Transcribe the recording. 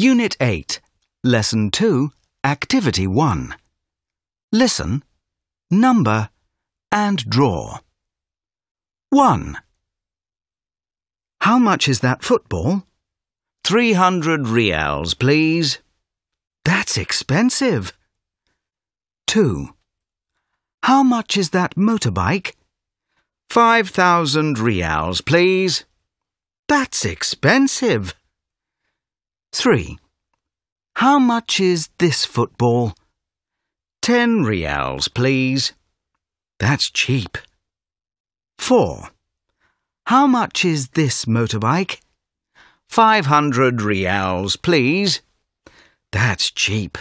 Unit 8, Lesson 2, Activity 1. Listen, number and draw. 1. How much is that football? 300 reals, please. That's expensive. 2. How much is that motorbike? 5,000 reals, please. That's expensive. 3. How much is this football? Ten reals, please. That's cheap. 4. How much is this motorbike? Five hundred reals, please. That's cheap.